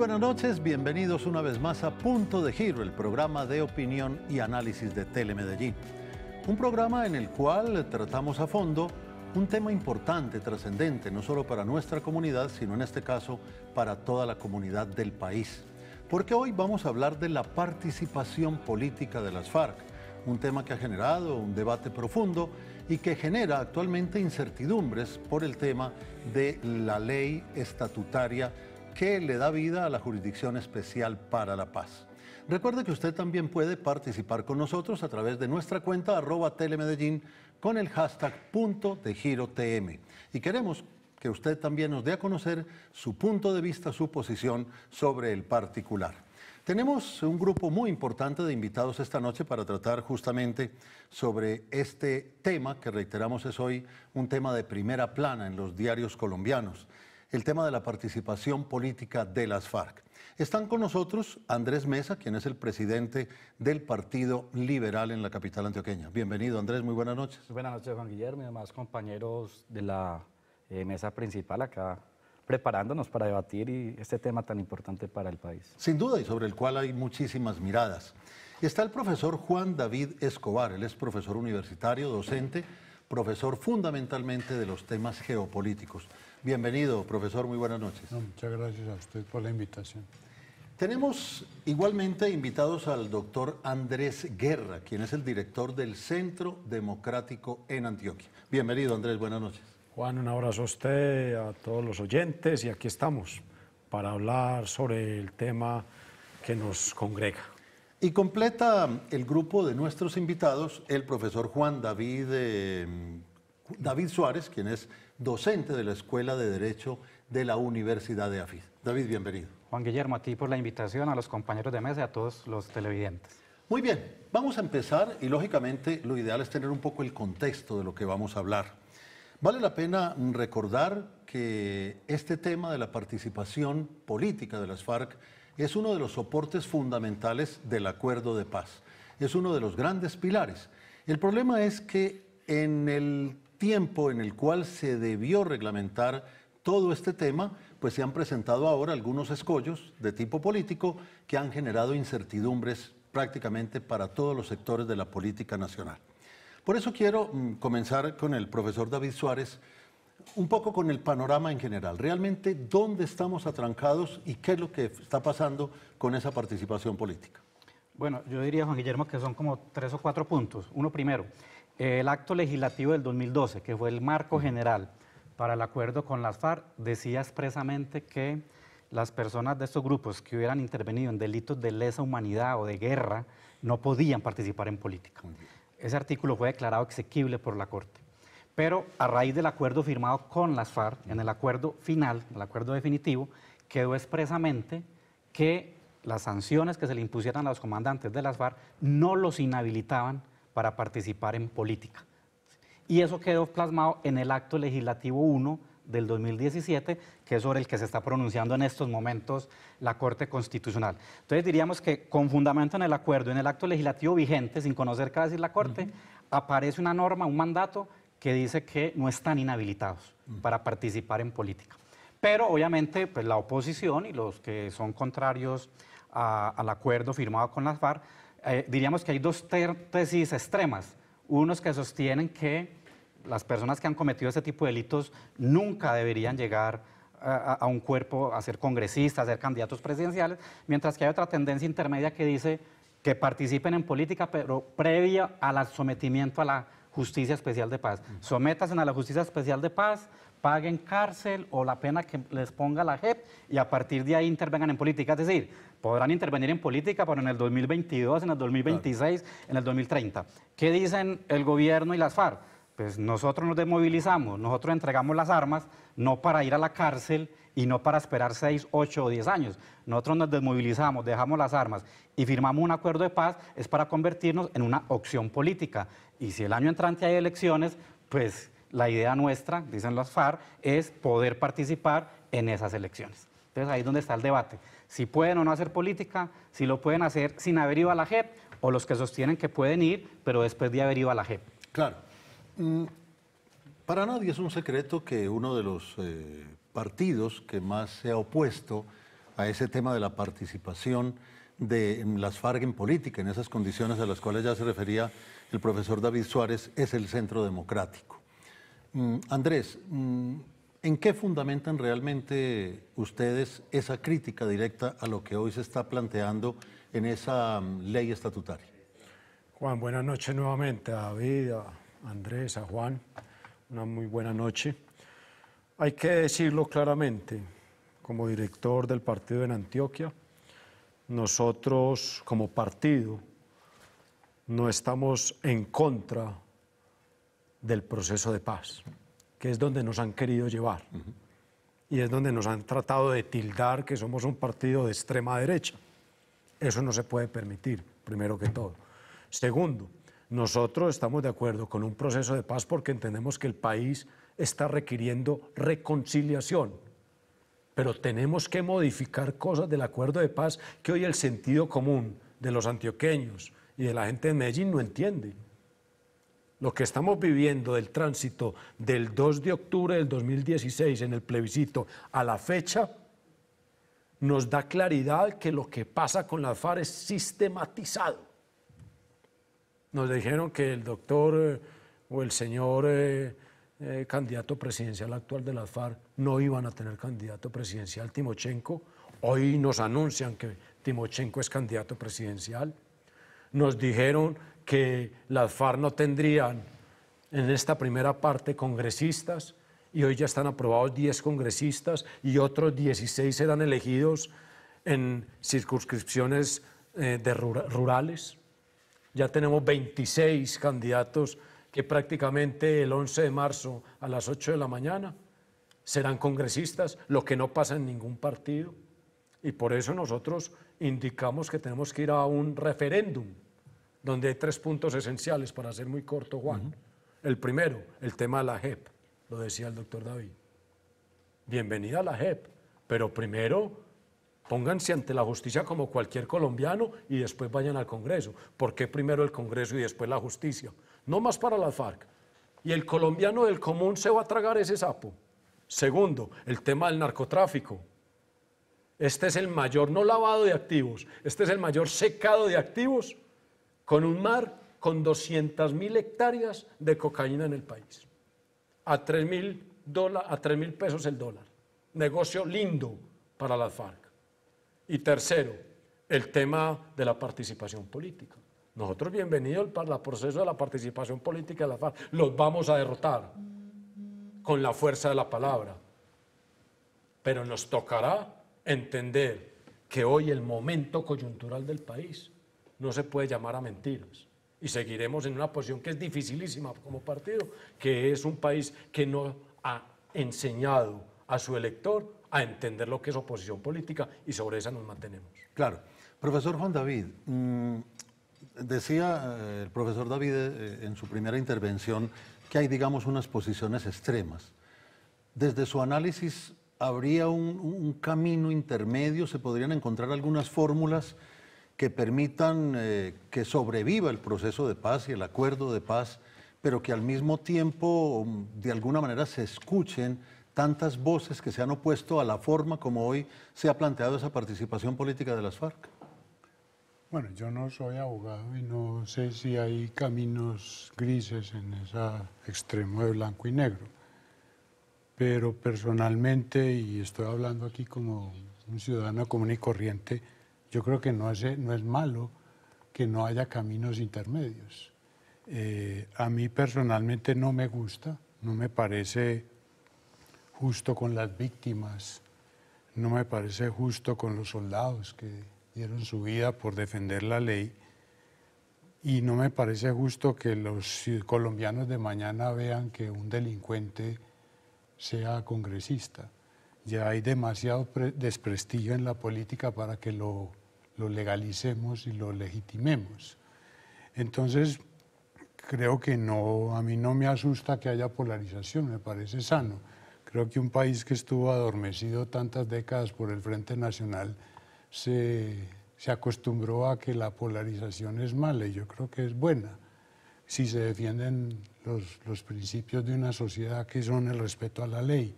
buenas noches, bienvenidos una vez más a Punto de Giro, el programa de opinión y análisis de Telemedellín. Un programa en el cual tratamos a fondo un tema importante, trascendente, no solo para nuestra comunidad, sino en este caso para toda la comunidad del país. Porque hoy vamos a hablar de la participación política de las FARC, un tema que ha generado un debate profundo y que genera actualmente incertidumbres por el tema de la ley estatutaria que le da vida a la Jurisdicción Especial para la Paz. Recuerde que usted también puede participar con nosotros a través de nuestra cuenta arroba telemedellín con el hashtag punto de giro TM. Y queremos que usted también nos dé a conocer su punto de vista, su posición sobre el particular. Tenemos un grupo muy importante de invitados esta noche para tratar justamente sobre este tema que reiteramos es hoy un tema de primera plana en los diarios colombianos el tema de la participación política de las FARC. Están con nosotros Andrés Mesa, quien es el presidente del Partido Liberal en la capital antioqueña. Bienvenido, Andrés, muy buenas noches. Buenas noches, Juan Guillermo y demás compañeros de la eh, mesa principal acá preparándonos para debatir este tema tan importante para el país. Sin duda, y sobre el cual hay muchísimas miradas. Está el profesor Juan David Escobar, él es profesor universitario, docente, profesor fundamentalmente de los temas geopolíticos. Bienvenido, profesor, muy buenas noches. muchas gracias a usted por la invitación. Tenemos igualmente invitados al doctor Andrés Guerra, quien es el director del Centro Democrático en Antioquia. Bienvenido, Andrés, buenas noches. Juan, un abrazo a usted, a todos los oyentes, y aquí estamos para hablar sobre el tema que nos congrega. Y completa el grupo de nuestros invitados el profesor Juan David, eh, David Suárez, quien es docente de la Escuela de Derecho de la Universidad de Afid. David, bienvenido. Juan Guillermo, a ti por la invitación, a los compañeros de mesa y a todos los televidentes. Muy bien, vamos a empezar y lógicamente lo ideal es tener un poco el contexto de lo que vamos a hablar. Vale la pena recordar que este tema de la participación política de las FARC es uno de los soportes fundamentales del acuerdo de paz, es uno de los grandes pilares. El problema es que en el tiempo en el cual se debió reglamentar todo este tema, pues se han presentado ahora algunos escollos de tipo político que han generado incertidumbres prácticamente para todos los sectores de la política nacional. Por eso quiero mm, comenzar con el profesor David Suárez, un poco con el panorama en general. Realmente, ¿dónde estamos atrancados y qué es lo que está pasando con esa participación política? Bueno, yo diría, Juan Guillermo, que son como tres o cuatro puntos. Uno primero, el acto legislativo del 2012, que fue el marco general para el acuerdo con las FARC, decía expresamente que las personas de estos grupos que hubieran intervenido en delitos de lesa humanidad o de guerra no podían participar en política. Ese artículo fue declarado exequible por la Corte. Pero a raíz del acuerdo firmado con las FARC, en el acuerdo final, el acuerdo definitivo, quedó expresamente que las sanciones que se le impusieran a los comandantes de las FARC no los inhabilitaban para participar en política. Y eso quedó plasmado en el acto legislativo 1 del 2017, que es sobre el que se está pronunciando en estos momentos la Corte Constitucional. Entonces diríamos que con fundamento en el acuerdo, en el acto legislativo vigente, sin conocer qué la Corte, aparece una norma, un mandato que dice que no están inhabilitados mm. para participar en política. Pero obviamente pues, la oposición y los que son contrarios al acuerdo firmado con las FARC eh, diríamos que hay dos tesis extremas. Unos que sostienen que las personas que han cometido ese tipo de delitos nunca deberían llegar a, un cuerpo a ser congresistas, a ser candidatos presidenciales, mientras que hay otra tendencia intermedia que dice que participen en política, pero previa al sometimiento a la justicia especial de paz. Mm. Sométasen a la justicia especial de paz, paguen cárcel o la pena que les ponga la JEP y a partir de ahí intervengan en política. Es decir, podrán intervenir en política, pero en el 2022, en el 2026, en el 2030. ¿Qué dicen el gobierno y las FARC? Pues nosotros nos desmovilizamos, nosotros entregamos las armas no para ir a la cárcel y no para esperar 6, 8 o 10 años. Nosotros nos desmovilizamos, dejamos las armas y firmamos un acuerdo de paz, es para convertirnos en una opción política. Y si el año entrante hay elecciones, pues la idea nuestra, dicen las FARC, es poder participar en esas elecciones. Entonces ahí es donde está el debate si pueden o no hacer política, si lo pueden hacer sin haber ido a la JEP o los que sostienen que pueden ir, pero después de haber ido a la JEP. Claro. Mm, para nadie es un secreto que uno de los eh, partidos que más se ha opuesto a ese tema de la participación de las FARC en política, en esas condiciones a las cuales ya se refería el profesor David Suárez, es el centro democrático. Mm, Andrés, mm, ¿En qué fundamentan realmente ustedes esa crítica directa a lo que hoy se está planteando en esa mm, ley estatutaria? Juan, buenas noches nuevamente a David, a Andrés, a Juan. Una muy buena noche. Hay que decirlo claramente, como director del partido en Antioquia, nosotros como partido no estamos en contra del proceso de paz que es donde nos han querido llevar. Y es donde nos han tratado de tildar que somos un partido de extrema derecha. Eso no se puede permitir, primero que todo. Segundo, nosotros estamos de acuerdo con un proceso de paz porque entendemos que el país está requiriendo reconciliación. Pero tenemos que modificar cosas del acuerdo de paz que hoy el sentido común de los antioqueños y de la gente de Medellín no entiende lo que estamos viviendo del tránsito del 2 de octubre del 2016 en el plebiscito a la fecha, nos da claridad que lo que pasa con las far es sistematizado. Nos dijeron que el doctor eh, o el señor eh, eh, candidato presidencial actual de las FARC no iban a tener candidato presidencial Timochenko. Hoy nos anuncian que Timochenko es candidato presidencial. Nos dijeron que las FAR no tendrían en esta primera parte congresistas y hoy ya están aprobados 10 congresistas y otros 16 serán elegidos en circunscripciones eh, de rurales. Ya tenemos 26 candidatos que prácticamente el 11 de marzo a las 8 de la mañana serán congresistas, lo que no pasa en ningún partido. Y por eso nosotros indicamos que tenemos que ir a un referéndum donde hay tres puntos esenciales, para ser muy corto, Juan. El primero, el tema de la JEP, lo decía el doctor David. Bienvenida a la JEP, pero primero pónganse ante la justicia como cualquier colombiano y después vayan al Congreso. ¿Por qué primero el Congreso y después la justicia? No más para la FARC. Y el colombiano del común se va a tragar ese sapo. Segundo, el tema del narcotráfico. Este es el mayor no lavado de activos, este es el mayor secado de activos con un mar con 200.000 hectáreas de cocaína en el país, a tres mil pesos el dólar. Negocio lindo para las FARC. Y tercero, el tema de la participación política. Nosotros bienvenidos al proceso de la participación política de las FARC. Los vamos a derrotar con la fuerza de la palabra. Pero nos tocará entender que hoy el momento coyuntural del país no se puede llamar a mentiras. Y seguiremos en una posición que es dificilísima como partido, que es un país que no ha enseñado a su elector a entender lo que es oposición política y sobre esa nos mantenemos. Claro. Profesor Juan David, mm, decía eh, el profesor David eh, eh, en su primera intervención que hay, digamos, unas posiciones extremas. Desde su análisis, ¿habría un, un camino intermedio? ¿Se podrían encontrar algunas fórmulas? que permitan eh, que sobreviva el proceso de paz y el acuerdo de paz, pero que al mismo tiempo mm, de alguna manera se escuchen tantas voces que se han opuesto a la forma como hoy se ha planteado esa participación política de las FARC? Bueno, yo no soy abogado y no sé si hay caminos grises en ese extremo de blanco y negro, pero personalmente, y estoy hablando aquí como un ciudadano común y corriente, yo creo que eh, no es, malo que no haya caminos intermedios. Eh, a mí personalmente no me gusta, no me parece justo con las víctimas, no me parece justo con los soldados que dieron su vida por defender la ley y no me parece justo que los colombianos de mañana vean que un delincuente sea congresista. Ya hay demasiado desprestigio en la política para que lo lo legalicemos y lo legitimemos. Entonces, creo que no, a mí no me asusta que haya polarización, me parece sano. Creo que un país que estuvo adormecido tantas décadas por el Frente Nacional se, acostumbró a que la polarización es mala y yo creo que es buena si se defienden los, los, principios de una sociedad que son el respeto a la ley.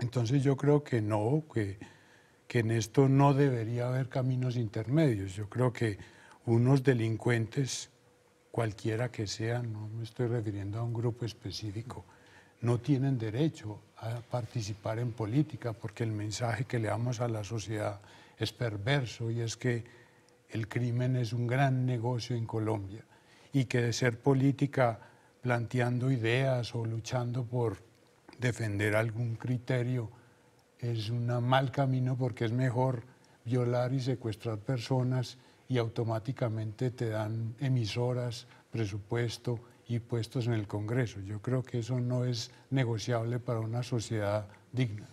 Entonces yo creo que no, que que en esto no debería haber caminos intermedios. Yo creo que unos delincuentes, cualquiera que sean, no me estoy refiriendo a un grupo específico, no tienen derecho a participar en política porque el mensaje que le damos a la sociedad es perverso y es que el crimen es un gran negocio en Colombia y que de ser política planteando ideas o luchando por defender algún criterio es un mal camino porque es mejor violar y secuestrar personas y automáticamente te dan emisoras, presupuesto y puestos en el Congreso. Yo creo que eso no es negociable para una sociedad digna.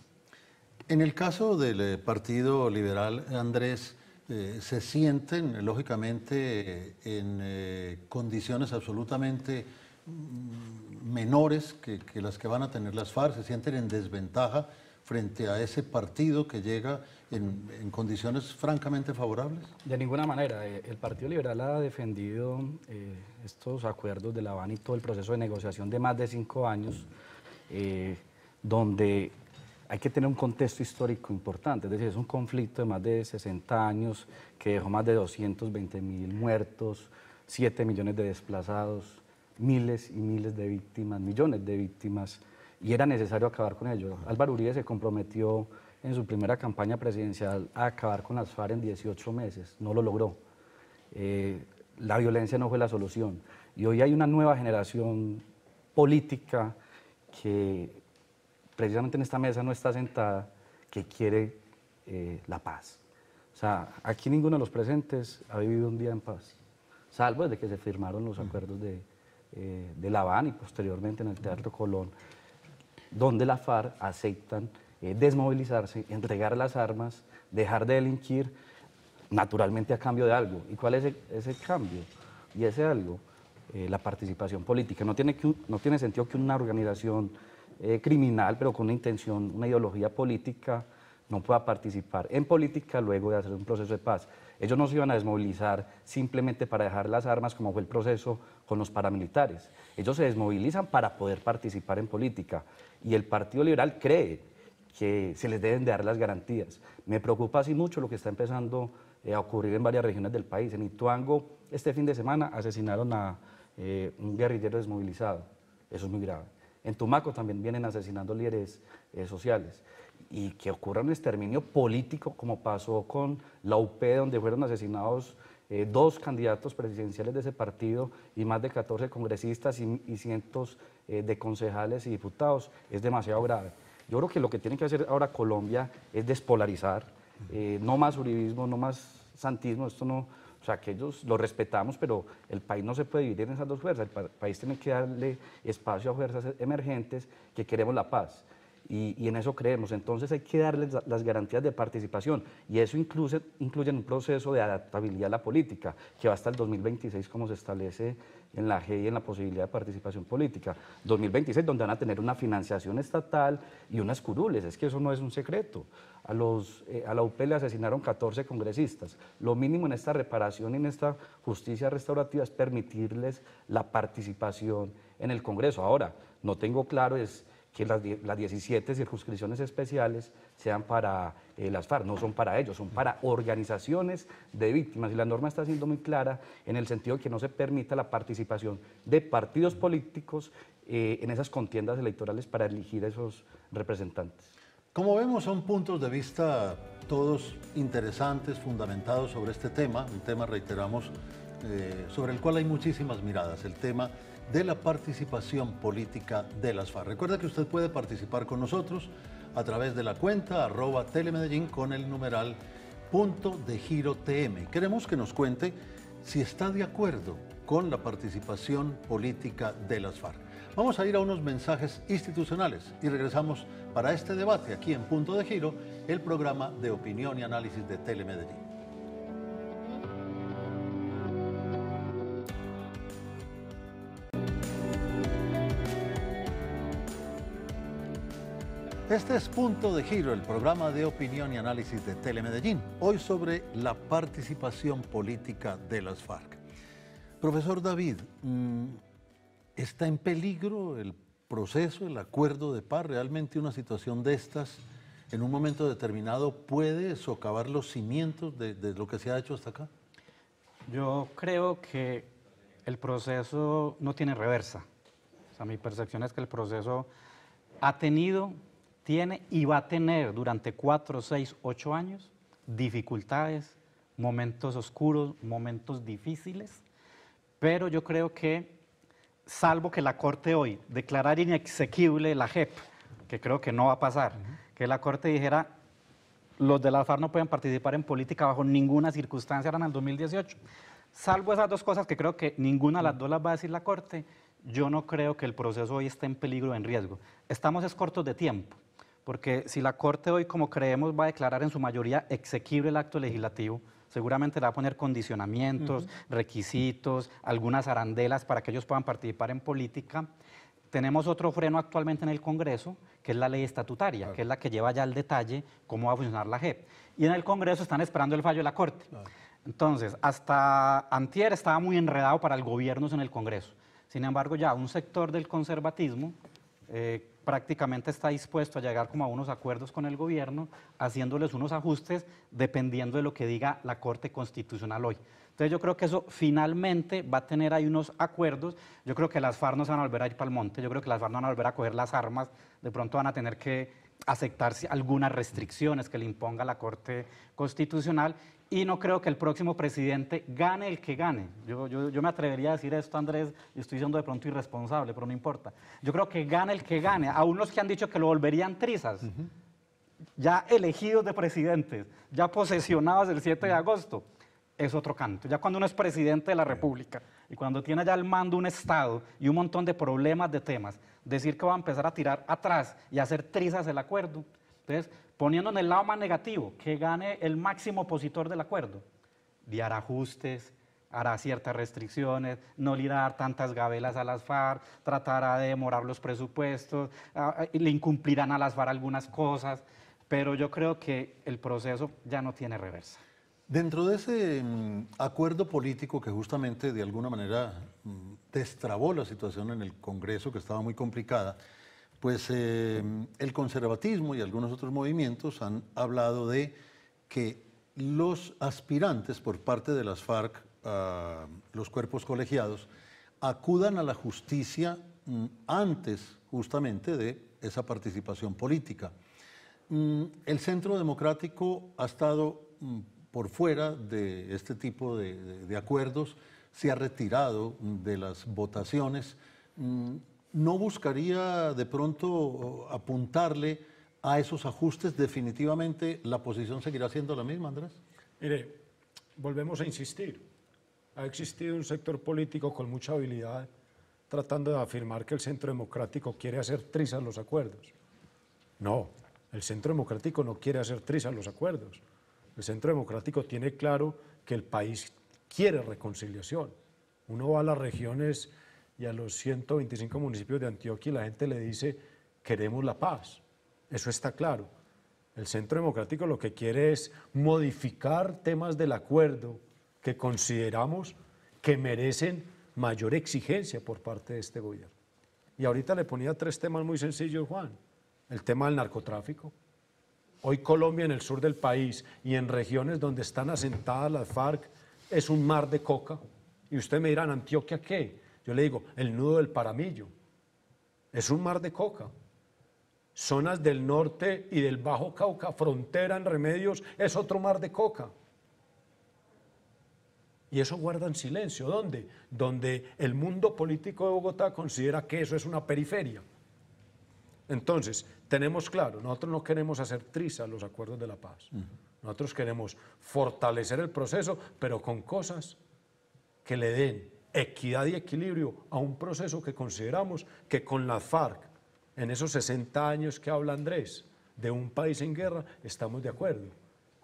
En el caso del eh, Partido Liberal, Andrés, eh, se sienten lógicamente en eh, condiciones absolutamente mm, menores que, que las que van a tener las FARC, se sienten en desventaja frente a ese partido que llega en, condiciones francamente favorables? De ninguna manera. Eh, el Partido Liberal ha defendido eh, estos acuerdos de La Habana y todo el proceso de negociación de más de cinco años, eh, donde hay que tener un contexto histórico importante, es decir, es un conflicto de más de 60 años que dejó más de 220 mil muertos, 7 millones de desplazados, miles y miles de víctimas, millones de víctimas y era necesario acabar con ello. Álvaro Uribe se comprometió en su primera campaña presidencial a acabar con las FARC en 18 meses, no lo logró. Eh, la violencia no fue la solución. Y hoy hay una nueva generación política que precisamente en esta mesa no está sentada, que quiere eh, la paz. O sea, aquí ninguno de los presentes ha vivido un día en paz, salvo desde que se firmaron los acuerdos de eh, La Habana y posteriormente en el Teatro Colón donde la FARC aceptan eh, desmovilizarse, entregar las armas, dejar de delinquir, naturalmente a cambio de algo. ¿Y cuál es ese cambio? Y ese algo, eh, la participación política. No tiene, sentido que una organización eh, criminal, pero con una intención, una ideología política, no pueda participar en política luego de hacer un proceso de paz. Ellos no se iban a desmovilizar simplemente para dejar las armas como fue el proceso con los paramilitares. Ellos se desmovilizan para poder participar en política y el Partido Liberal cree que se les deben de dar las garantías. Me preocupa así mucho lo que está empezando eh, a ocurrir en varias regiones del país. En Ituango, este fin de semana, asesinaron a eh, un guerrillero desmovilizado. Eso es muy grave. En Tumaco también vienen asesinando líderes eh, sociales y que ocurra un exterminio político como pasó con la UP, donde fueron asesinados eh, dos candidatos presidenciales de ese partido y más de 14 congresistas y, cientos eh, de concejales y diputados, es demasiado grave. Yo creo que lo que tiene que hacer ahora Colombia es despolarizar, eh, no más uribismo, no más santismo, esto no, o sea, que ellos lo respetamos, pero el país no se puede dividir en esas dos fuerzas, el país tiene que darle espacio a fuerzas emergentes que queremos la paz y, en eso creemos. Entonces hay que darles las garantías de participación y eso incluye, incluye un proceso de adaptabilidad a la política que va hasta el 2026 como se establece en la GEI en la posibilidad de participación política. 2026 donde van a tener una financiación estatal y unas curules, es que eso no es un secreto. A, los, eh, a la UP le asesinaron 14 congresistas. Lo mínimo en esta reparación y en esta justicia restaurativa es permitirles la participación en el Congreso. Ahora, no tengo claro es que las, 17 circunscripciones especiales sean para eh, las FARC, no son para ellos, son para organizaciones de víctimas. Y la norma está siendo muy clara en el sentido de que no se permita la participación de partidos políticos eh, en esas contiendas electorales para elegir a esos representantes. Como vemos, son puntos de vista todos interesantes, fundamentados sobre este tema, un tema, reiteramos, eh, sobre el cual hay muchísimas miradas, el tema de la participación política de las FARC. Recuerda que usted puede participar con nosotros a través de la cuenta arroba telemedellín con el numeral punto de giro TM. Queremos que nos cuente si está de acuerdo con la participación política de las FARC. Vamos a ir a unos mensajes institucionales y regresamos para este debate aquí en Punto de Giro, el programa de opinión y análisis de Telemedellín. Este es Punto de Giro, el programa de opinión y análisis de Telemedellín, hoy sobre la participación política de las FARC. Profesor David, mm, ¿está en peligro el proceso, el acuerdo de paz? ¿Realmente una situación de estas en un momento determinado puede socavar los cimientos de, lo que se ha hecho hasta acá? Yo creo que el proceso no tiene reversa. O sea, mi percepción es que el proceso ha tenido tiene y va a tener durante cuatro, seis, ocho años dificultades, momentos oscuros, momentos difíciles, pero yo creo que, salvo que la Corte hoy declarara inexequible la JEP, que creo que no va a pasar, que la Corte dijera, los de la FARC no pueden participar en política bajo ninguna circunstancia eran en el 2018. Salvo esas dos cosas que creo que ninguna de las dos las va a decir la Corte, yo no creo que el proceso hoy esté en peligro o en riesgo. Estamos es cortos de tiempo porque si la Corte hoy, como creemos, va a declarar en su mayoría exequible el acto legislativo, seguramente le va a poner condicionamientos, requisitos, algunas arandelas para que ellos puedan participar en política. Tenemos otro freno actualmente en el Congreso, que es la ley estatutaria, que es la que lleva ya al detalle cómo va a funcionar la JEP. Y en el Congreso están esperando el fallo de la Corte. Entonces, hasta antier estaba muy enredado para el gobierno en el Congreso. Sin embargo, ya un sector del conservatismo... Eh, prácticamente está dispuesto a llegar como a unos acuerdos con el gobierno, haciéndoles unos ajustes dependiendo de lo que diga la Corte Constitucional hoy. Entonces yo creo que eso finalmente va a tener ahí unos acuerdos. Yo creo que las FARC no se van a volver a ir para el monte, yo creo que las FARC no van a volver a coger las armas, de pronto van a tener que aceptar algunas restricciones que le imponga la Corte Constitucional y no creo que el próximo presidente gane el que gane. Yo, yo, yo, me atrevería a decir esto, Andrés, y estoy siendo de pronto irresponsable, pero no importa. Yo creo que gane el que gane, aún los que han dicho que lo volverían trizas, ya elegidos de presidentes, ya posesionados el 7 de agosto, es otro canto. Ya cuando uno es presidente de la República y cuando tiene ya el mando un Estado y un montón de problemas, de temas, decir que va a empezar a tirar atrás y hacer trizas el acuerdo. Entonces, poniendo en el lado más negativo, que gane el máximo opositor del acuerdo, Y ajustes, hará ciertas restricciones, no le dar tantas gabelas a las FARC, tratará de demorar los presupuestos, le incumplirán a las FARC algunas cosas, pero yo creo que el proceso ya no tiene reversa. Dentro de ese mm, acuerdo político que justamente de alguna manera mm, destrabó la situación en el Congreso, que estaba muy complicada, pues em, el conservatismo y algunos otros movimientos han hablado de que los aspirantes por parte de las FARC, los cuerpos colegiados, acudan a la justicia mm, antes justamente de esa participación política. Mm, el Centro Democrático ha estado mm, por fuera de este tipo de acuerdos, se ha retirado de las votaciones no buscaría de pronto eh, apuntarle a esos ajustes, definitivamente la posición seguirá siendo la misma, Andrés. Mire, volvemos a insistir. Ha existido un sector político con mucha habilidad tratando de afirmar que el centro democrático quiere hacer trizas los acuerdos. No, el centro democrático no quiere hacer trizas los acuerdos. El centro democrático tiene claro que el país quiere reconciliación. Uno va a las regiones y a los 125 municipios de Antioquia la gente le dice, queremos la paz. Eso está claro. El Centro Democrático lo que quiere es modificar temas del acuerdo que consideramos que merecen mayor exigencia por parte de este gobierno. Y ahorita le ponía tres temas muy sencillos, Juan. El tema del narcotráfico. Hoy Colombia en el sur del país y en regiones donde están asentadas las FARC es un mar de coca. Y usted me dirán, ¿Antioquia qué? Yo le digo, el nudo del Paramillo. Es un mar de coca. Zonas del norte y del Bajo Cauca, frontera en remedios, es otro mar de coca. Y eso guardan silencio. ¿Dónde? Donde el mundo político de Bogotá considera que eso es una periferia. Entonces, tenemos claro, nosotros no queremos hacer trizas los acuerdos de la paz. Nosotros queremos fortalecer el proceso, pero con cosas que le den equidad y equilibrio a un proceso que consideramos que con la FARC, en esos 60 años que habla Andrés, de un país en guerra, estamos de acuerdo.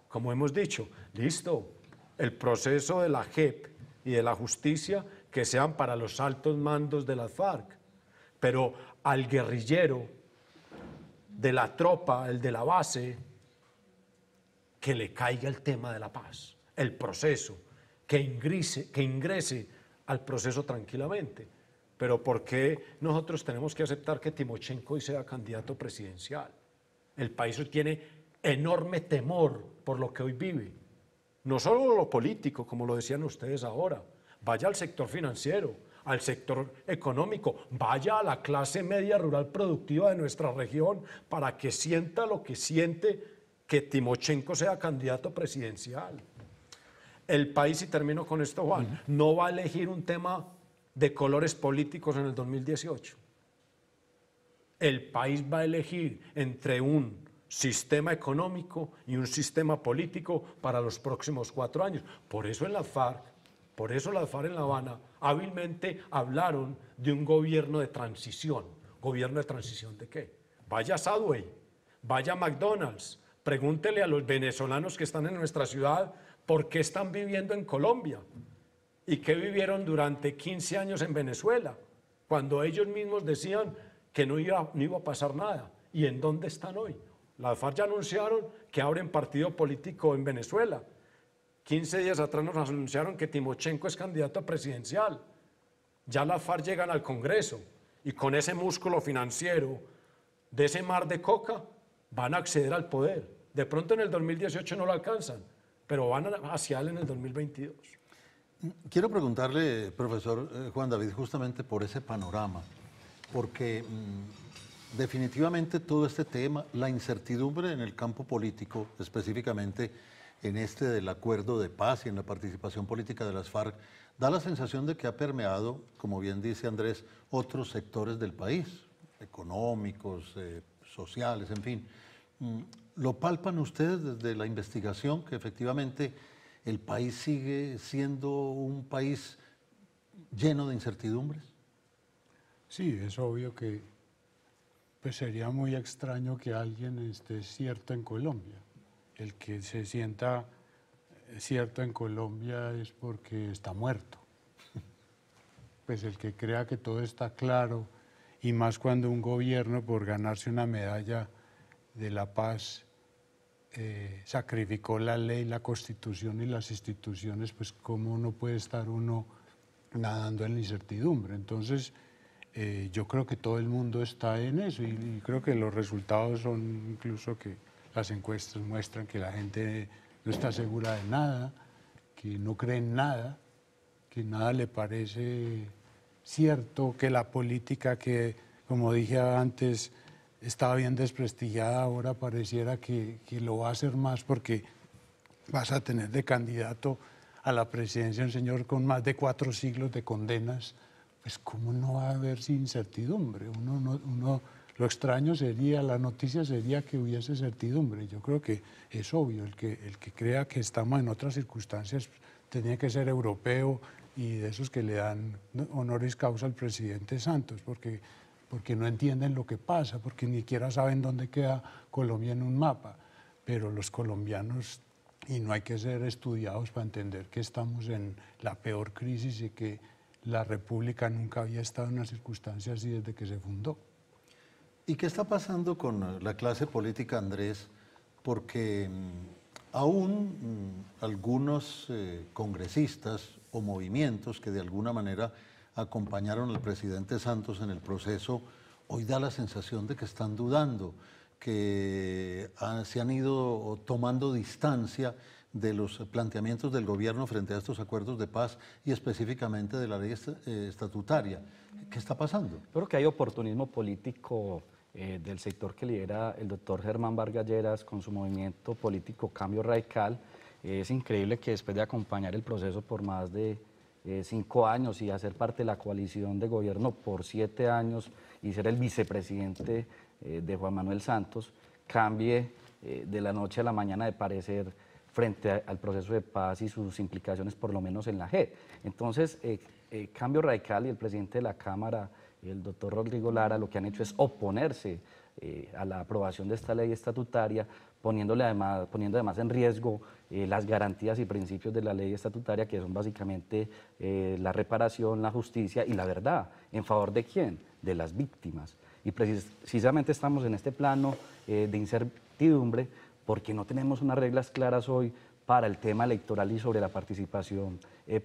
Como hemos dicho, listo, el proceso de la JEP y de la justicia que sean para los altos mandos de la FARC, pero al guerrillero de la tropa, el de la base, que le caiga el tema de la paz, el proceso, que ingrese, que ingrese al proceso tranquilamente. Pero ¿por qué nosotros tenemos que aceptar que Timochenko hoy sea candidato presidencial? El país tiene enorme temor por lo que hoy vive. No solo lo político, como lo decían ustedes ahora, vaya al sector financiero, al sector económico, vaya a la clase media rural productiva de nuestra región para que sienta lo que siente que Timochenko sea candidato presidencial el país, y termino con esto, Juan, no va a elegir un tema de colores políticos en el 2018. El país va a elegir entre un sistema económico y un sistema político para los próximos cuatro años. Por eso en la FARC, por eso la FARC en La Habana hábilmente hablaron de un gobierno de transición. ¿Gobierno de transición de qué? Vaya a vaya a McDonald's, pregúntele a los venezolanos que están en nuestra ciudad ¿Por qué están viviendo en Colombia? ¿Y qué vivieron durante 15 años en Venezuela? Cuando ellos mismos decían que no iba, no iba a pasar nada. ¿Y en dónde están hoy? La FARC ya anunciaron que abren partido político en Venezuela. 15 días atrás nos anunciaron que Timochenko es candidato presidencial. Ya La FARC llegan al Congreso y con ese músculo financiero, de ese mar de coca, van a acceder al poder. De pronto en el 2018 no lo alcanzan, pero van hacia él en el 2022. Quiero preguntarle, profesor eh, Juan David, justamente por ese panorama, porque mm, definitivamente todo este tema, la incertidumbre en el campo político, específicamente en este del acuerdo de paz y en la participación política de las FARC, da la sensación de que ha permeado, como bien dice Andrés, otros sectores del país, económicos, eh, sociales, en fin. Mm, ¿Lo palpan ustedes desde la investigación que efectivamente el país sigue siendo un país lleno de incertidumbres? Sí, es obvio que pues sería muy extraño que alguien esté cierto en Colombia. El que se sienta cierto en Colombia es porque está muerto. Pues el que crea que todo está claro, y más cuando un gobierno por ganarse una medalla de la paz eh, sacrificó la ley, la constitución y las instituciones, pues cómo no puede estar uno nadando en la incertidumbre. Entonces, eh, yo creo que todo el mundo está en eso y, y, creo que los resultados son incluso que las encuestas muestran que la gente no está segura de nada, que no cree en nada, que nada le parece cierto, que la política que, como dije antes, estaba bien desprestigiada, ahora pareciera que, que lo va a hacer más porque vas a tener de candidato a la presidencia un señor con más de cuatro siglos de condenas, pues cómo no va a haber incertidumbre. Uno, uno, lo extraño sería, la noticia sería que hubiese certidumbre. Yo creo que es obvio, el que, el que crea que estamos en otras circunstancias tenía que ser europeo y de esos que le dan honores causa al presidente Santos, porque porque no entienden lo que pasa, porque ni siquiera saben dónde queda Colombia en un mapa. Pero los colombianos, y no hay que ser estudiados para entender que estamos en la peor crisis y que la República nunca había estado en una circunstancia así desde que se fundó. ¿Y qué está pasando con la clase política, Andrés? Porque mm, aún mm, algunos eh, congresistas o movimientos que de alguna manera acompañaron al presidente Santos en el proceso, hoy da la sensación de que están dudando, que ah, se han ido tomando distancia de los planteamientos del gobierno frente a estos acuerdos de paz y específicamente de la ley eh, estatutaria. ¿Qué está pasando? Creo que hay oportunismo político eh, del sector que lidera el doctor Germán bargalleras con su movimiento político Cambio Radical. es increíble que después de acompañar el proceso por más de eh, cinco años y hacer parte de la coalición de gobierno por siete años y ser el vicepresidente eh, de Juan Manuel Santos, cambie eh, de la noche a la mañana de parecer frente al proceso de paz y sus implicaciones, por lo menos en la JEP. Entonces, Cambio Radical y el presidente de la Cámara, el doctor Rodrigo Lara, lo que han hecho es oponerse a la aprobación de esta ley estatutaria poniéndole además, poniendo además en riesgo eh, las garantías y principios de la ley estatutaria, que son básicamente eh, la reparación, la justicia y la verdad. ¿En favor de quién? De las víctimas. Y precisamente estamos en este plano eh, de incertidumbre porque no tenemos unas reglas claras hoy para el tema electoral y sobre la participación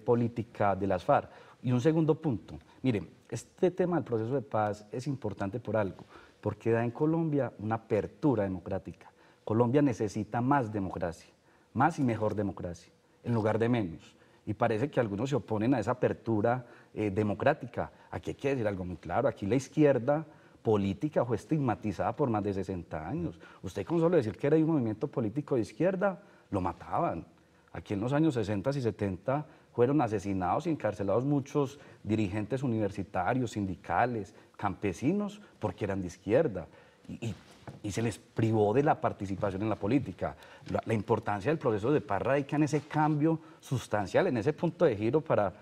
política de las FARC. Y un segundo punto, miren, este tema del proceso de paz es importante por algo, porque da en Colombia una apertura democrática Colombia necesita más democracia, más y mejor democracia, en lugar de menos. Y parece que algunos se oponen a esa apertura eh, democrática. Aquí hay que decir algo muy claro, aquí la izquierda política fue estigmatizada por más de 60 años. Usted con solo decir que era un movimiento político de izquierda, lo mataban. Aquí en los años 60 y 70 fueron asesinados y encarcelados muchos dirigentes universitarios, sindicales, campesinos, porque eran de izquierda. y y se les privó de la participación en la política. La, importancia del proceso de paz radica en ese cambio sustancial, en ese punto de giro para,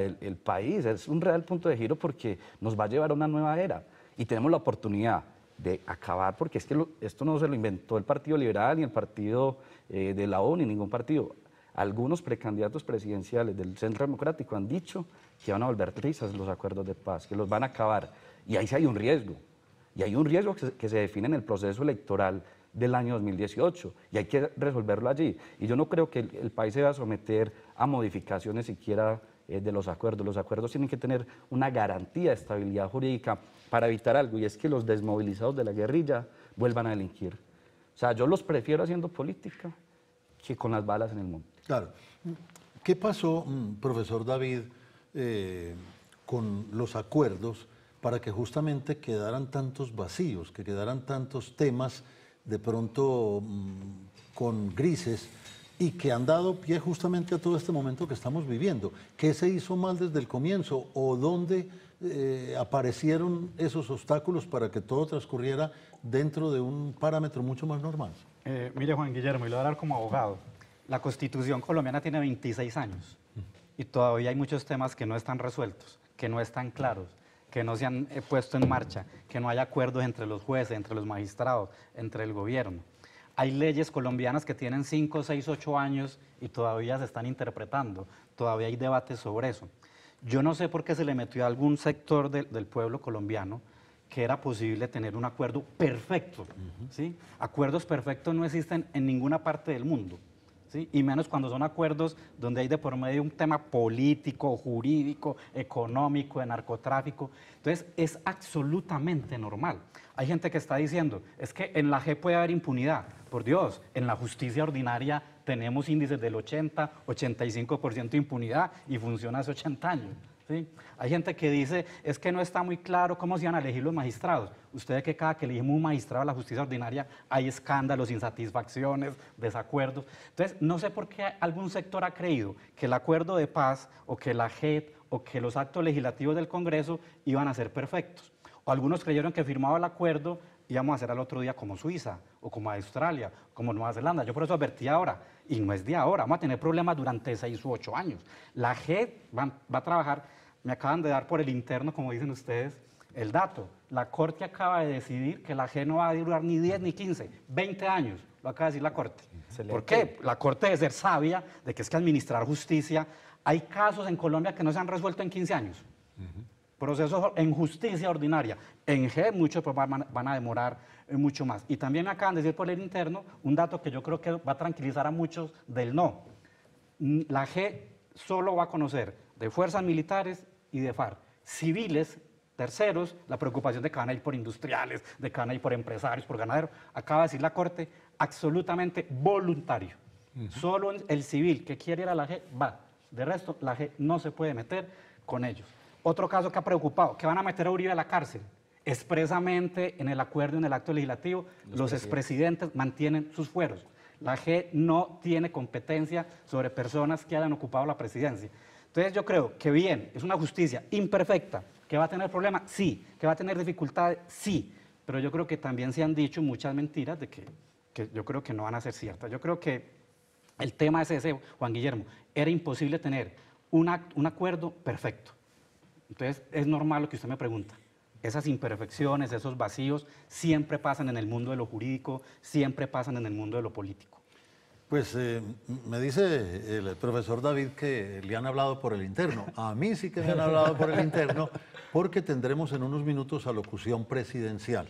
el, país. Es un real punto de giro porque nos va a llevar a una nueva era y tenemos la oportunidad de acabar, porque es esto no se lo inventó el Partido Liberal ni el Partido eh, de la ONU ni ningún partido. Algunos precandidatos presidenciales del Centro Democrático han dicho que van a volver trizas los acuerdos de paz, que los van a acabar. Y ahí sí hay un riesgo, y hay un riesgo que se, define en el proceso electoral del año 2018 y hay que resolverlo allí. Y yo no creo que el, país se va a someter a modificaciones siquiera eh, de los acuerdos. Los acuerdos tienen que tener una garantía de estabilidad jurídica para evitar algo y es que los desmovilizados de la guerrilla vuelvan a delinquir. O sea, yo los prefiero haciendo política que con las balas en el monte. Claro. ¿Qué pasó, mm, profesor David, eh, con los acuerdos? para que justamente quedaran tantos vacíos, que quedaran tantos temas de pronto mm, con grises y que han dado pie justamente a todo este momento que estamos viviendo. ¿Qué se hizo mal desde el comienzo o dónde eh, aparecieron esos obstáculos para que todo transcurriera dentro de un parámetro mucho más normal? Eh, mire, Juan Guillermo, y lo voy a hablar como abogado. La Constitución colombiana tiene 26 años y todavía hay muchos temas que no están resueltos, que no están claros que no se han eh, puesto en marcha, que no haya acuerdos entre los jueces, entre los magistrados, entre el gobierno. Hay leyes colombianas que tienen 5, 6, 8 años y todavía se están interpretando, todavía hay debates sobre eso. Yo no sé por qué se le metió a algún sector del pueblo colombiano que era posible tener un acuerdo perfecto. Acuerdos perfectos no existen en ninguna parte del mundo y menos cuando son acuerdos donde hay de por medio un tema político, jurídico, económico, de narcotráfico. Entonces, es absolutamente normal. Hay gente que está diciendo, es que en la G puede haber impunidad. Por Dios, en la justicia ordinaria tenemos índices del 80, 85% de impunidad y funciona hace 80 años. ¿sí? Hay gente que dice, es que no está muy claro cómo se van a elegir los magistrados. Ustedes que cada que elegimos un magistrado a la justicia ordinaria hay escándalos, insatisfacciones, desacuerdos. Entonces, no sé por qué algún sector ha creído que el acuerdo de paz o que la JET o que los actos legislativos del Congreso iban a ser perfectos. O algunos creyeron que firmaba el acuerdo y a hacer al otro día como Suiza o como Australia, como Nueva Zelanda. Yo por eso advertí ahora, y no es de ahora, vamos a tener problemas durante seis u ocho años. La GED va, a trabajar, me acaban de dar por el interno, como dicen ustedes, el dato. La Corte acaba de decidir que la G no va a durar ni 10 ni 15, 20 años, lo acaba de decir la Corte. ¿Por qué? La Corte debe ser sabia de que es que administrar justicia. Hay casos en Colombia que no se han resuelto en 15 años. Uh procesos en justicia ordinaria. En G muchos pues, van, a demorar eh, mucho más. Y también acá, de decir por el interno un dato que yo creo que va a tranquilizar a muchos del no. Mm, la G solo va a conocer de fuerzas militares y de FARC. Civiles, terceros, la preocupación de que a ir por industriales, de que a ir por empresarios, por ganaderos. Acaba de decir la Corte, absolutamente voluntario. Solo el civil que quiere ir a la G va. De resto, la G no se puede meter con ellos. Otro caso que ha preocupado, que van a meter a Uribe a la cárcel. Expresamente en el acuerdo, en el acto legislativo, los, expresidentes mantienen sus fueros. La G no tiene competencia sobre personas que hayan ocupado la presidencia. Entonces yo creo que bien, es una justicia imperfecta, que va a tener problemas, sí, que va a tener dificultades, sí, pero yo creo que también se han dicho muchas mentiras de que, yo creo que no van a ser ciertas. Yo creo que el tema de ese, Juan Guillermo, era imposible tener un acuerdo perfecto. Entonces, es normal lo que usted me pregunta. Esas imperfecciones, esos vacíos, siempre pasan en el mundo de lo jurídico, siempre pasan en el mundo de lo político. Pues eh, me dice el profesor David que le han hablado por el interno. A mí sí que me han hablado por el interno porque tendremos en unos minutos locución presidencial.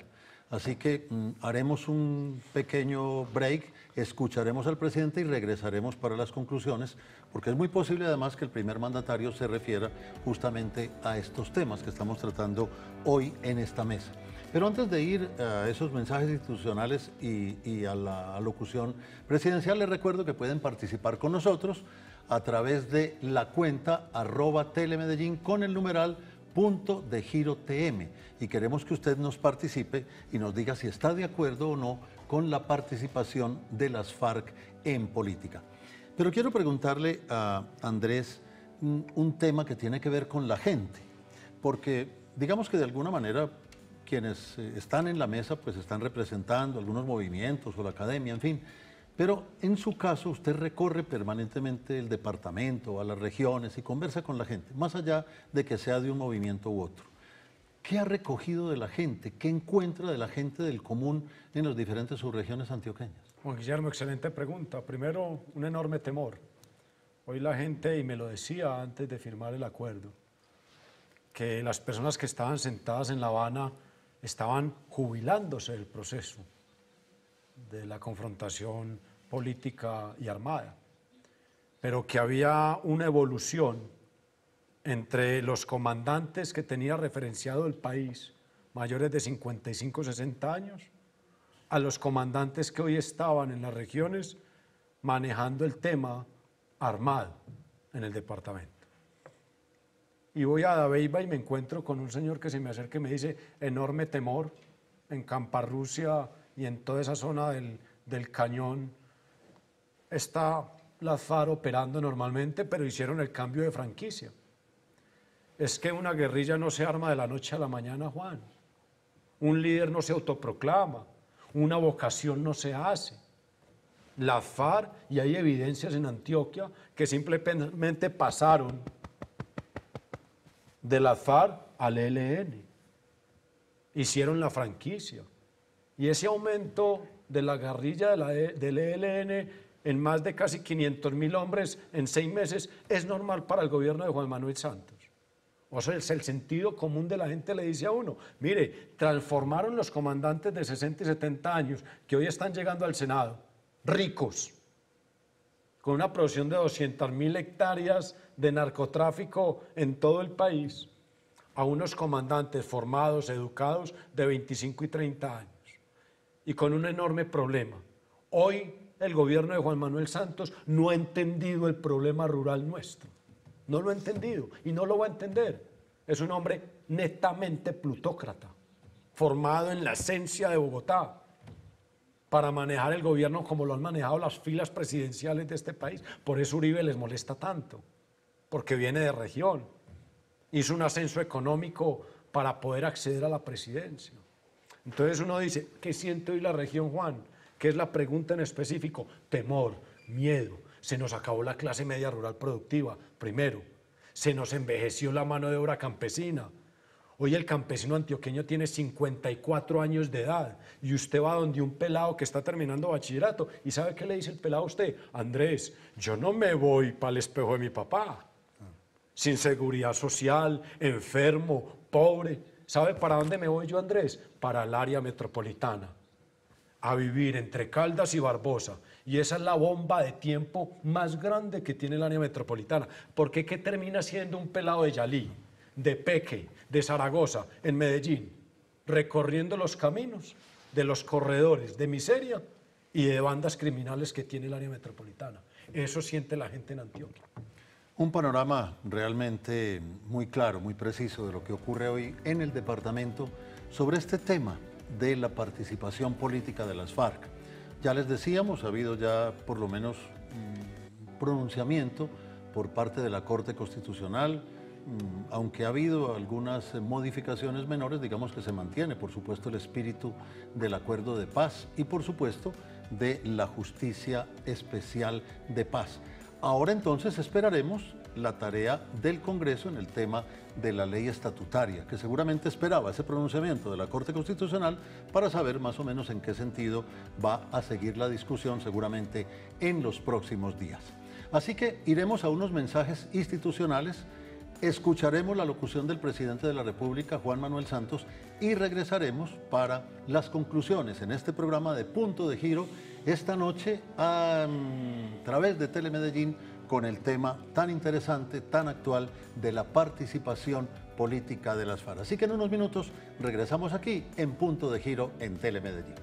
Así que mm, haremos un pequeño break, escucharemos al presidente y regresaremos para las conclusiones, porque es muy posible además que el primer mandatario se refiera justamente a estos temas que estamos tratando hoy en esta mesa. Pero antes de ir eh, a esos mensajes institucionales y, y a la locución presidencial, les recuerdo que pueden participar con nosotros a través de la cuenta arroba telemedellín con el numeral punto de giro TM y queremos que usted nos participe y nos diga si está de acuerdo o no con la participación de las FARC en política. Pero quiero preguntarle a Andrés mm, un tema que tiene que ver con la gente, porque digamos que de alguna manera quienes eh, están en la mesa pues están representando algunos movimientos o la academia, en fin, pero en su caso, usted recorre permanentemente el departamento, a las regiones y conversa con la gente, más allá de que sea de un movimiento u otro. ¿Qué ha recogido de la gente? ¿Qué encuentra de la gente del común en las diferentes subregiones antioqueñas? Juan Guillermo, excelente pregunta. Primero, un enorme temor. Hoy la gente, y me lo decía antes de firmar el acuerdo, que las personas que estaban sentadas en La Habana estaban jubilándose del proceso de la confrontación política y armada, pero que había una evolución entre los comandantes que tenía referenciado el país, mayores de 55, 60 años, a los comandantes que hoy estaban en las regiones manejando el tema armado en el departamento. Y voy a Dabeiba y me encuentro con un señor que se me acerca y me dice, enorme temor, en Camparrusia y en toda esa zona del, cañón está la FAR operando normalmente, pero hicieron el cambio de franquicia. Es que una guerrilla no se arma de la noche a la mañana, Juan. Un líder no se autoproclama, una vocación no se hace. La FARC, y hay evidencias en Antioquia que simplemente pasaron de la FAR al ELN. Hicieron la franquicia. Y ese aumento de la guerrilla e, del ELN en más de casi 500 mil hombres en seis meses es normal para el gobierno de Juan Manuel Santos. O sea, es el sentido común de la gente le dice a uno, mire, transformaron los comandantes de 60 y 70 años que hoy están llegando al Senado, ricos, con una producción de 200 mil hectáreas de narcotráfico en todo el país, a unos comandantes formados, educados, de 25 y 30 años y con un enorme problema. Hoy el gobierno de Juan Manuel Santos no ha entendido el problema rural nuestro. No lo ha entendido y no lo va a entender. Es un hombre netamente plutócrata, formado en la esencia de Bogotá, para manejar el gobierno como lo han manejado las filas presidenciales de este país. Por eso Uribe les molesta tanto, porque viene de región. Hizo un ascenso económico para poder acceder a la presidencia. Entonces uno dice, ¿qué siente hoy la región, Juan? ¿Qué es la pregunta en específico? Temor, miedo. Se nos acabó la clase media rural productiva, primero. Se nos envejeció la mano de obra campesina. Hoy el campesino antioqueño tiene 54 años de edad y usted va donde un pelado que está terminando bachillerato y sabe qué le dice el pelado a usted, Andrés, yo no me voy para el espejo de mi papá, sin seguridad social, enfermo, pobre. ¿Sabe para dónde me voy yo, Andrés? Para el área metropolitana, a vivir entre Caldas y Barbosa. Y esa es la bomba de tiempo más grande que tiene el área metropolitana. Porque ¿qué termina siendo un pelado de Yalí, de Peque, de Zaragoza, en Medellín? Recorriendo los caminos de los corredores de miseria y de bandas criminales que tiene el área metropolitana. Eso siente la gente en Antioquia. Un panorama realmente muy claro, muy preciso de lo que ocurre hoy en el departamento sobre este tema de la participación política de las FARC. Ya les decíamos, ha habido ya por lo menos mm, pronunciamiento por parte de la Corte Constitucional, mm, aunque ha habido algunas modificaciones menores, digamos que se mantiene, por supuesto, el espíritu del acuerdo de paz y, por supuesto, de la justicia especial de paz. Ahora entonces esperaremos la tarea del Congreso en el tema de la ley estatutaria, que seguramente esperaba ese pronunciamiento de la Corte Constitucional para saber más o menos en qué sentido va a seguir la discusión seguramente en los próximos días. Así que iremos a unos mensajes institucionales, escucharemos la locución del presidente de la República, Juan Manuel Santos, y regresaremos para las conclusiones en este programa de Punto de Giro esta noche a, mm, través de Telemedellín con el tema tan interesante, tan actual de la participación política de las FARC. Así que en unos minutos regresamos aquí en Punto de Giro en Telemedellín.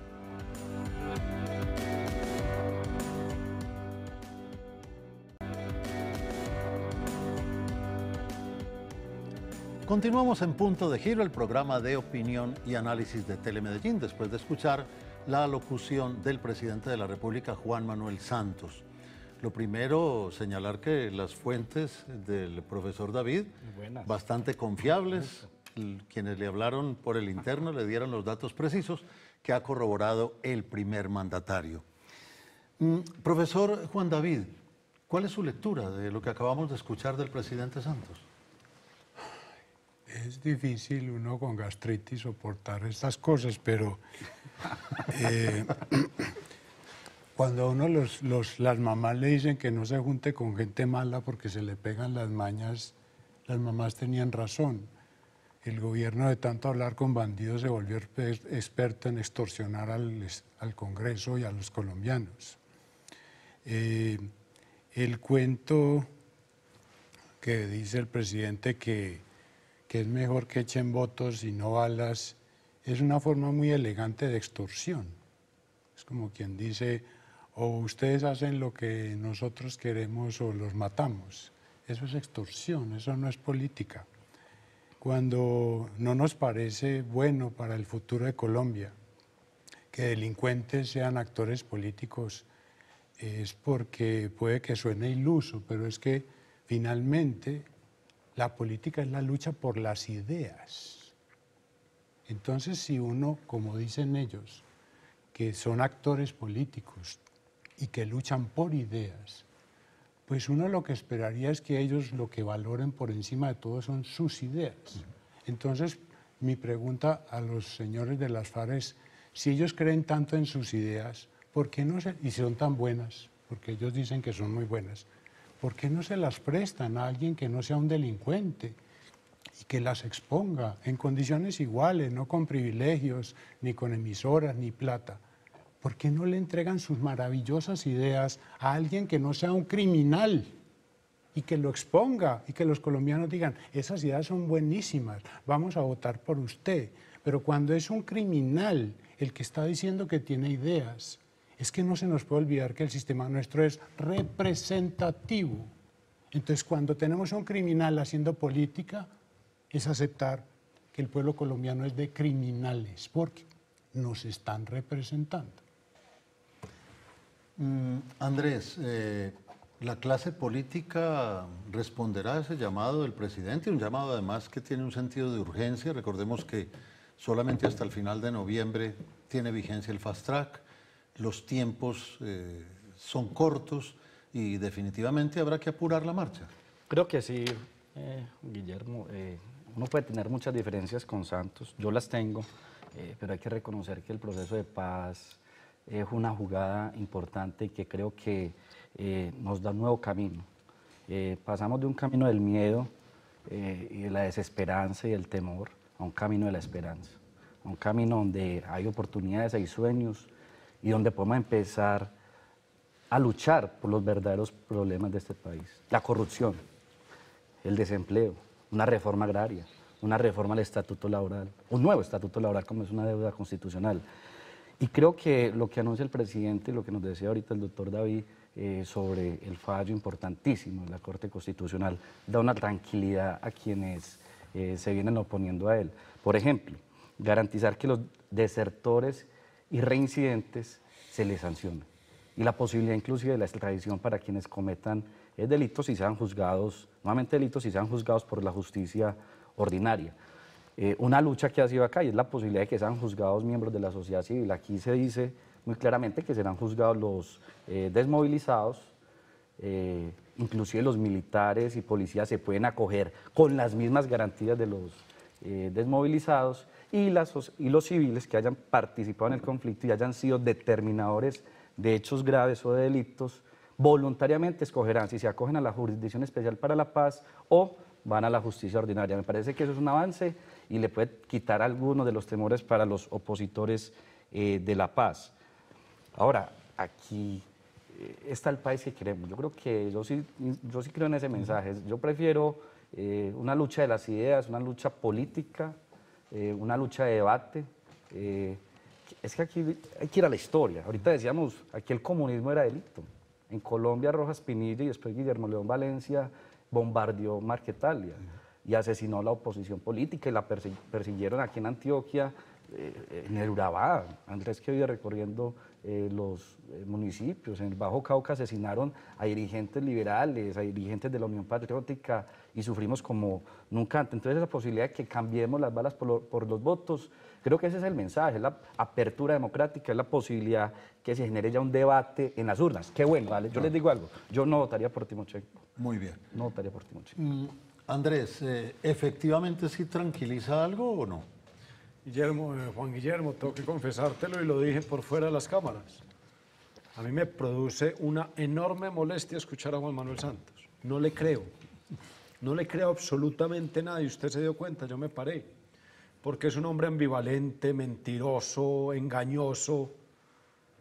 Continuamos en Punto de Giro, el programa de opinión y análisis de Telemedellín, después de escuchar la locución del presidente de la República, Juan Manuel Santos. Lo primero, señalar que las fuentes del profesor David, bastante confiables, quienes le hablaron por el interno le dieron los datos precisos que ha corroborado el primer mandatario. Mm, profesor Juan David, ¿cuál es su lectura de lo que acabamos de escuchar del presidente Santos? Es difícil uno con gastritis soportar estas cosas, pero Eh, cuando a uno los, las mamás le dicen que no se junte con gente mala porque se le pegan las mañas, las mamás tenían razón. El gobierno de tanto hablar con bandidos se volvió experto en extorsionar al, al Congreso y a los colombianos. Eh, el cuento que dice el presidente que, que es mejor que echen votos y no balas es una forma muy elegante de extorsión. Es como quien dice, o ustedes hacen lo que nosotros queremos o los matamos. Eso es extorsión, eso no es política. Cuando no nos parece bueno para el futuro de Colombia que delincuentes sean actores políticos, es porque puede que suene iluso, pero es que finalmente la política es la lucha por las ideas entonces, si uno, como dicen ellos, que son actores políticos y que luchan por ideas, pues uno lo que esperaría es que ellos lo que valoren por encima de todo son sus ideas. Entonces, mi pregunta a los señores de las FARC si ellos creen tanto en sus ideas, ¿por qué no y son tan buenas, porque ellos dicen que son muy buenas, ¿por qué no se las prestan a alguien que no sea un delincuente? y que las exponga en condiciones iguales, no con privilegios, ni con emisoras, ni plata. ¿Por qué no le entregan sus maravillosas ideas a alguien que no sea un criminal? y que lo exponga y que los colombianos digan, esas ideas son buenísimas, vamos a votar por usted. Pero cuando es un criminal el que está diciendo que tiene ideas, es que no se nos puede olvidar que el sistema nuestro es representativo. Entonces, cuando tenemos a un criminal haciendo política, es aceptar que el pueblo colombiano es de criminales, porque nos están representando. Mm, Andrés, eh, la clase política responderá a ese llamado del presidente, un llamado además que tiene un sentido de urgencia. Recordemos que solamente hasta el final de noviembre tiene vigencia el fast track, los tiempos eh, son cortos y definitivamente habrá que apurar la marcha. Creo que sí, eh, Guillermo uno puede tener muchas diferencias con Santos, yo las tengo, eh, pero hay que reconocer que el proceso de paz es una jugada importante y que creo que eh, nos da un nuevo camino. Eh, pasamos de un camino del miedo y de la desesperanza y del temor a un camino de la esperanza, a un camino donde hay oportunidades, hay sueños y donde podemos empezar a luchar por los verdaderos problemas de este país. La corrupción, el desempleo, una reforma agraria, una reforma al estatuto laboral, un nuevo estatuto laboral como es una deuda constitucional. Y creo que lo que anuncia el presidente, y lo que nos decía ahorita el doctor David eh, sobre el fallo importantísimo de la Corte Constitucional, da una tranquilidad a quienes eh, se vienen oponiendo a él. Por ejemplo, garantizar que los desertores y reincidentes se les sancione y la posibilidad inclusive de la extradición para quienes cometan es delito si sean juzgados, nuevamente delitos si sean juzgados por la justicia ordinaria. Eh, una lucha que ha sido acá y es la posibilidad de que sean juzgados miembros de la sociedad civil. Aquí se dice muy claramente que serán juzgados los eh, desmovilizados, eh, inclusive los militares y policías se pueden acoger con las mismas garantías de los desmovilizados y, las, y los civiles que hayan participado en el conflicto y hayan sido determinadores de hechos graves o de delitos voluntariamente escogerán si se acogen a la Jurisdicción Especial para la Paz o van a la justicia ordinaria. Me parece que eso es un avance y le puede quitar algunos de los temores para los opositores eh, de la paz. Ahora, aquí eh, está el país que queremos. Yo creo que yo sí, creo en ese mensaje. Yo prefiero eh, una lucha de las ideas, una lucha política, una lucha de debate. es que aquí hay que ir a la historia. Ahorita decíamos, aquí el comunismo era delito. En Colombia, Rojas Pinilla y después Guillermo León Valencia bombardeó Marquetalia y asesinó a la oposición política y la persiguieron aquí en Antioquia, eh, en el Urabá. Andrés que vive recorriendo eh, los eh, municipios. En el Bajo Cauca asesinaron a dirigentes liberales, a dirigentes de la Unión Patriótica y sufrimos como nunca antes. Entonces esa posibilidad de que cambiemos las balas por, los votos, creo que ese es el mensaje, es la apertura democrática, es la posibilidad que se genere ya un debate en las urnas. Qué bueno, ¿vale? Yo les digo algo, yo no votaría por Timochenko. Muy bien. No votaría por Timochenko. Mm, Andrés, eh, ¿efectivamente sí tranquiliza algo o no? Guillermo, eh, Juan Guillermo, tengo que confesártelo y lo dije por fuera de las cámaras. A mí me produce una enorme molestia escuchar a Juan Manuel Santos. No le creo. No le creo absolutamente nada y usted se dio cuenta, yo me paré. Porque es un hombre ambivalente, mentiroso, engañoso.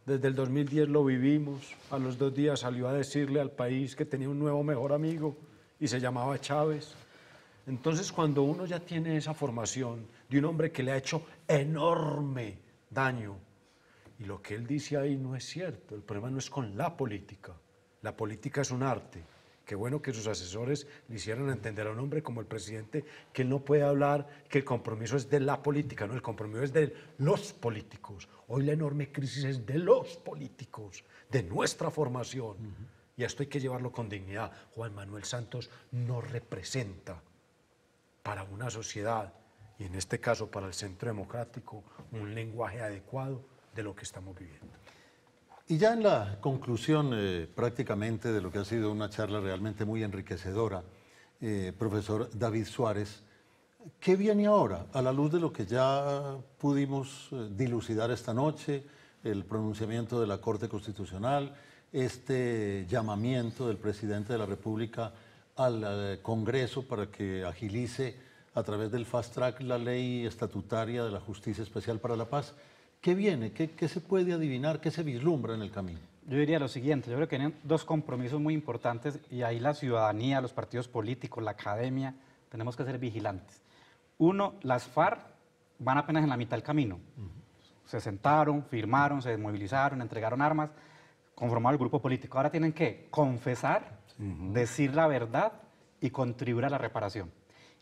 Desde el 2010 lo vivimos. A los dos días salió a decirle al país que tenía un nuevo mejor amigo y se llamaba Chávez. Entonces, cuando uno ya tiene esa formación de un hombre que le ha hecho enorme daño, y lo que él dice ahí no es cierto, el problema no es con la política, la política es un arte. Qué bueno que sus asesores le hicieran entender a un hombre como el presidente que él no puede hablar que el compromiso es de la política, no, el compromiso es de los políticos. Hoy la enorme crisis es de los políticos, de nuestra formación. Y esto hay que llevarlo con dignidad. Juan Manuel Santos no representa para una sociedad, y en este caso para el centro democrático, un lenguaje adecuado de lo que estamos viviendo. Y ya en la conclusión eh, prácticamente de lo que ha sido una charla realmente muy enriquecedora, eh, profesor David Suárez, ¿qué viene ahora a la luz de lo que ya pudimos eh, dilucidar esta noche, el pronunciamiento de la Corte Constitucional, este llamamiento del presidente de la República? al, Congreso para que agilice a través del fast track la ley estatutaria de la Justicia Especial para la Paz. ¿Qué viene? ¿Qué, se puede adivinar? ¿Qué se vislumbra en el camino? Yo diría lo siguiente, yo creo que tienen dos compromisos muy importantes y ahí la ciudadanía, los partidos políticos, la academia, tenemos que ser vigilantes. Uno, las FARC van apenas en la mitad del camino. Se sentaron, firmaron, se desmovilizaron, entregaron armas, conformaron el grupo político. Ahora tienen que confesar decir la verdad y contribuir a la reparación.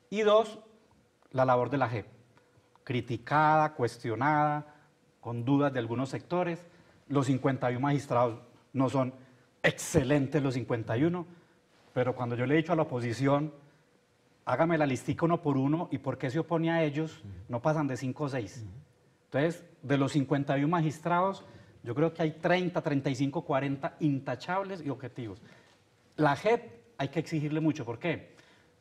Y dos, la labor de la JEP, criticada, cuestionada, con dudas de algunos sectores. Los 51 magistrados no son excelentes los 51, pero cuando yo le he dicho a la oposición, hágame la listica uno por uno y por qué se opone a ellos, no pasan de 5 o 6. Entonces, de los 51 magistrados, yo creo que hay 30, 35, 40 intachables y objetivos. La JEP hay que exigirle mucho. ¿Por qué?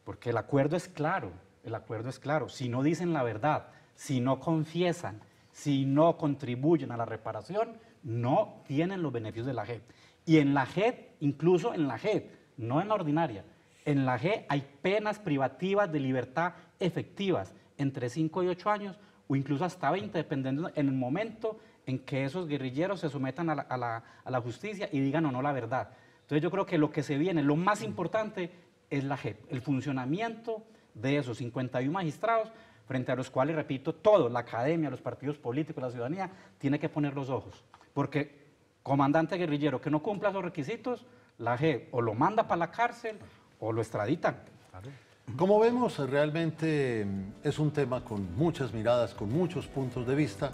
Porque el acuerdo es claro. El acuerdo es claro. Si no dicen la verdad, si no confiesan, si no contribuyen a la reparación, no tienen los beneficios de la JEP. Y en la JEP, incluso en la JEP, no en la ordinaria, en la G e hay penas privativas de libertad efectivas entre 5 y 8 años o incluso hasta 20, dependiendo en el momento en que esos guerrilleros se sometan a la justicia y digan o no la verdad. Entonces yo creo que lo que se viene, lo más mm. importante es la JEP, el funcionamiento de esos 51 magistrados frente a los cuales, repito, todo la academia, los partidos políticos, la ciudadanía, tiene que poner los ojos. Porque comandante guerrillero que no cumpla los requisitos, la JEP o lo manda para la cárcel o lo extraditan. Como vemos, realmente es un tema con muchas miradas, con muchos puntos de vista.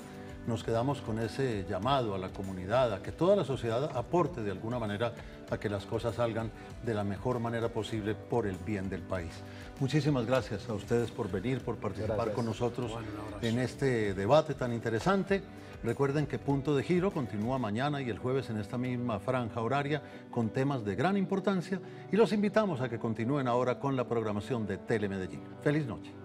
Nos quedamos con ese llamado a la comunidad, a que toda la sociedad aporte de alguna manera a que las cosas salgan de la mejor manera posible por el bien del país. Muchísimas gracias a ustedes por venir, por participar con nosotros en este debate tan interesante. Recuerden que Punto de Giro continúa mañana y el jueves en esta misma franja horaria con temas de gran importancia y los invitamos a que continúen ahora con la programación de Telemedellín. Feliz noche.